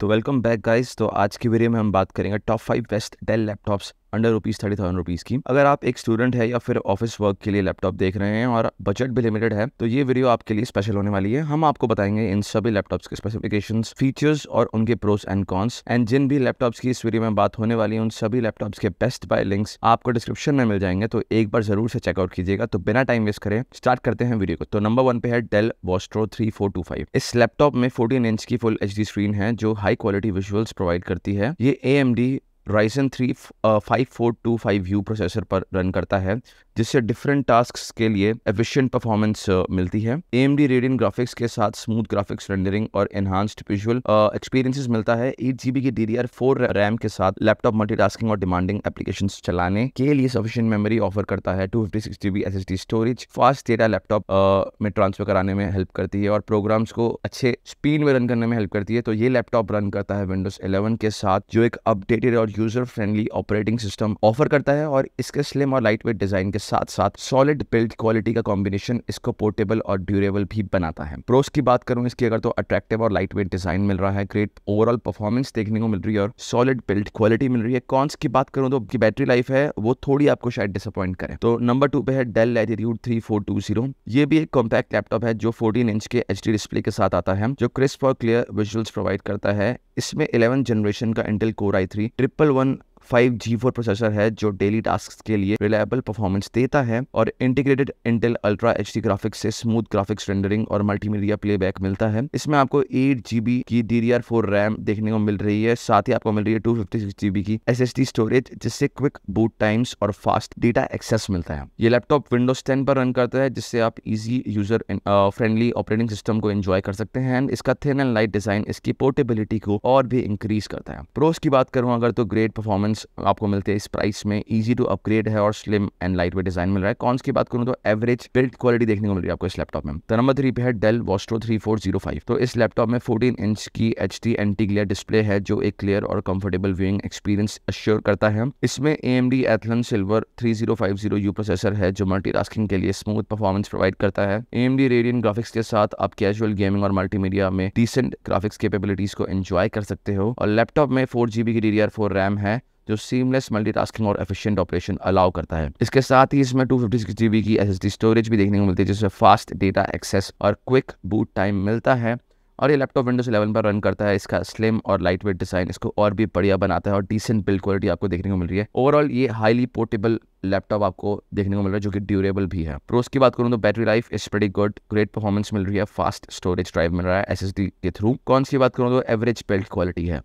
तो welcome back guys तो आज की वीडियो में हम बात करेंगे top five best Dell laptops under rupees thirty thousand rupees की अगर आप एक स्टूडेंट है या फिर ऑफिस वर्क के लिए लैपटॉप देख रहे हैं और बजट भी लिमिटेड है तो ये वीडियो आपके लिए स्पेशल होने वाली है हम आपको बताएंगे इन सभी लैपटॉप्स के स्पेसिफिकेशंस फीचर्स और उनके प्रोस एंड कॉन्स एंड जिन भी लैपटॉप्स की इस वीडियो में बात होने वाली है उन सभी लैपटॉप्स के बेस्ट बाय लिंक्स आपको डिस्क्रिप्शन में मिल जाएंगे तो एक बार जरूर से चेकआउट कीजिएगा तो बिना टाइम वेस्ट करें स्टार्ट करते हैं वीडियो को तो नंबर वन पे है Dell Vostro three four two five इस लैपटॉप में फोर्टीन इंच की फुल एच स्क्रीन है जो हाई क्वालिटी विजुअल्स प्रोवाइड करती है ये A M D Ryzen three five four two five U processor पर रन करता है जिससे डिफरेंट टास्क के लिए एफिशिएंट परफॉर्मेंस uh, मिलती है A M D Radeon graphics के साथ स्मूथ ग्राफिक्स रेंडरिंग और एनहांस्ड विजुअल एक्सपीरियंसिस मिलता है एट जी बी की D D R four RAM के साथ लैपटॉप मल्टीटास्किंग और डिमांडिंग एप्लीकेशन चलाने के लिए सफिशियंट मेमोरी ऑफर करता है two fifty six G B S S D storage fast data laptop में ट्रांसफर कराने में हेल्प करती है और प्रोग्राम्स को अच्छे स्पीड में रन करने में हेल्प करती है तो ये लैपटॉप रन करता है विंडोज इलेवन के साथ जो एक अपडेटेड और और user friendly operating system offer करता है और इसके स्लिम और लाइट वेट डिजाइन के साथ साथ सॉलिड बिल्ड क्वालिटी का कॉम्बिनेशन इसको पोर्टेबल और ड्यूरेबल भी बनाता है प्रोस की बात करूं इसकी अगर तो अट्रैक्टिव और लाइट वेट डिजाइन मिल रहा है ग्रेट ओवरऑल परफॉर्मेंस देखने को मिल रही है और सॉलिड बिल्ड क्वालिटी मिल रही है कॉन्स की बात करूं तो बैटरी लाइफ है वो थोड़ी आपको शायद डिसअपॉइंट करे तो नंबर टू पे है Dell Latitude three four two zero ये भी एक कॉम्पैक्ट लैपटॉप है जो फोर्टीन इंच के एच डिस्प्ले के साथ आता है जो क्रिस्प और क्लियर विजुअल्स प्रोवाइड करता है इसमें इलेवन जनरेशन का Intel core I three trip Apple one five G four processor है जो डेली टास्क के लिए रिलायबल परफॉर्मेंस देता है और integrated Intel ultra H D graphics से स्मूथ ग्राफिक्स रेंडरिंग और मल्टीमीडिया प्लेबैक मिलता है इसमें आपको एट जीबी की D D R four RAM देखने को मिल रही है साथ ही आपको मिल रही है टू फिफ्टी सिक्स जीबी की एस एस डी स्टोरेज जिससे क्विक बूट टाइम्स और फास्ट डेटा एक्सेस मिलता है ये लैपटॉप विंडोज टेन पर रन करता है जिससे आप easy user friendly operating system को एंजॉय कर सकते हैं एंड इसका थिन एंड लाइट डिजाइन इसकी पोर्टेबिलिटी को और भी इंक्रीज करता है प्रोस की बात करूं अगर तो ग्रेट परफॉर्मेंस कॉन्स आपको मिलते हैं इस प्राइस में इजी टू अपग्रेड है और slim and light weight design मिल रहा है कॉन्स की बात करूँ तो एवरेज बिल्ड क्वालिटी देखने को मिल रही है आपको इस लैपटॉप में तो नंबर थ्री पे है Dell Vostro three four zero five तो इस लैपटॉप में फोर्टीन इंच की H D anti glare display है जो एक क्लियर और कंफर्टेबल व्यूइंग एक्सपीरियंस अश्योर करता है इसमें A M D Athlon silver three zero five zero U processor है जो मल्टी के लिए स्मूथ परफॉर्मेंस प्रोवाइड करता है A M D Radeon graphics के साथ आप कैजुअल गेमिंग और मल्टीमीडिया में डिसेंट ग्राफिक्स केपेबिलिटीज को एंजॉय कर सकते हो और लैपटॉप में फोर जीबी की D D R four RAM है जो सीमलेस मल्टीटास्किंग और एफिशिएंट ऑपरेशन अलाउ करता है इसके साथ ही इसमें टू फिफ्टी की एस स्टोरेज भी देखने को मिलती है जिससे फास्ट डेटा एक्सेस और क्विक बूट टाइम मिलता है और ये लैपटॉप विंडोज 11 पर रन करता है इसका स्लिम और लाइट वेट डिजाइन इसको और भी बढ़िया बनाता है और डिसेंट बिल्ड क्वालिटी आपको देखने को मिल रही है ओवरऑल ये हाईली पोर्टेबल लैपटॉप आपको देखने को मिल रहा है जो कि ड्यूरेबल भी है प्रोस की बात करूँ तो battery life is very good great performance मिल रही है फास्ट स्टोरेज ड्राइव मिल रहा है एस के थ्रू कॉन्स की बात करूँ तो एवरेज बिल्ड क्वालिटी है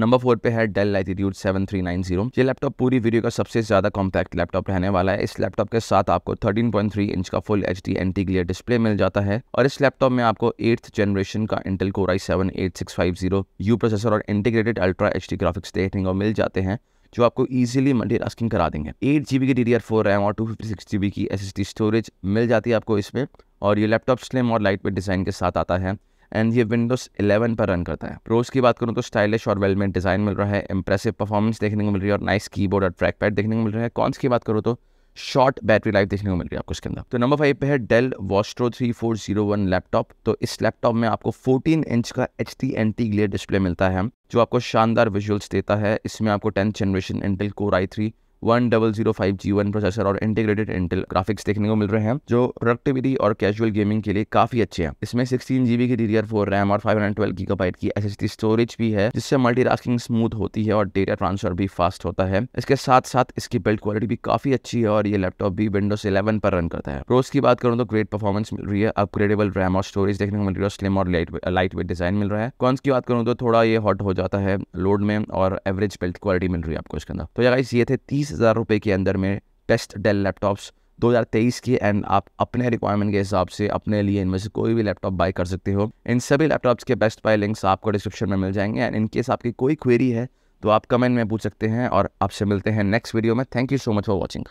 नंबर फोर पे है Dell Latitude seven three nine zero ये लैपटॉप पूरी वीडियो का सबसे ज्यादा कॉम्पैक्ट लैपटॉप रहने वाला है इस लैपटॉप के साथ आपको थर्टीन पॉइंट थ्री इंच का full H D anti glare display मिल जाता है और इस लैपटॉप में आपको एट्थ जनरेशन का Intel core I seven eight six five zero U processor और integrated ultra H D graphics देखने को मिल जाते हैं जो आपको ईजिली मल्टी टास्किंग करा देंगे एट जी बी की डी फोर रैम और two fifty six G B की एस एस स्टोरेज मिल जाती है आपको इसमें और ये लैपटॉप स्लिम और लाइट वेट डिज़ाइन के साथ आता है एंड ये विंडोज 11 पर रन करता है प्रोज की बात करूँ तो स्टाइलिश और मेड डिज़ाइन मिल रहा है इंप्रेसिव परफॉर्मेंस देखने को मिल रही है और नाइस कीबोर्ड और ट्रैक पैड देखने को मिल रहा है कॉन्स की बात करूँ तो शॉर्ट बैटरी लाइफ देखने को मिल रही है आपको इसके अंदर तो नंबर फाइव पे है Dell Vostro three four zero one laptop तो इस लैपटॉप में आपको फोर्टीन इंच का H T anti glare display मिलता है जो आपको शानदार विजुअल्स देता है इसमें आपको tenth generation Intel core I three one double zero five G one processor और इंटीग्रेटेड इंटेल ग्राफिक्स देखने को मिल रहे हैं जो प्रोडक्टिविटी और कैजुअल गेमिंग के लिए काफी अच्छे हैं इसमें सिक्सटीन जीबी की डीडीआर फोर रैम और फाइव हंड्रेड ट्वेल्व की एस स्टोरेज भी है जिससे मल्टीटास्किंग स्मूथ होती है और डेटा ट्रांसफर भी फास्ट होता है इसके साथ साथ इसकी बिल्ड क्वालिटी भी काफी अच्छी है और ये लैपटॉप भी विंडोज इलेवन पर रन करता है प्रोस की बात करूँ तो ग्रेट परफॉर्मेंस मिल रही है अपग्रेडेबल रैम और स्टोरेज देखने को मिल रही है स्लिम और लाइट लाइट वेट डिजाइन मिल रहा है कॉन्स की बात करूँ तो थोड़ा ये हॉट हो जाता है लोड में और एवरेज बिल्ड क्वालिटी मिल रही है आपको इसके अंदर तो ये थे तीस बीस हज़ार रुपये के अंदर में बेस्ट डेल लैपटॉप्स 2023 की एंड आप अपने रिक्वायरमेंट के हिसाब से अपने लिए इनमें से कोई भी लैपटॉप बाय कर सकते हो इन सभी लैपटॉप्स के बेस्ट बाय लिंक्स आपको डिस्क्रिप्शन में मिल जाएंगे एंड इनकेस आपकी कोई क्वेरी है तो आप कमेंट में पूछ सकते हैं और आपसे मिलते हैं नेक्स्ट वीडियो में thank you so much for watching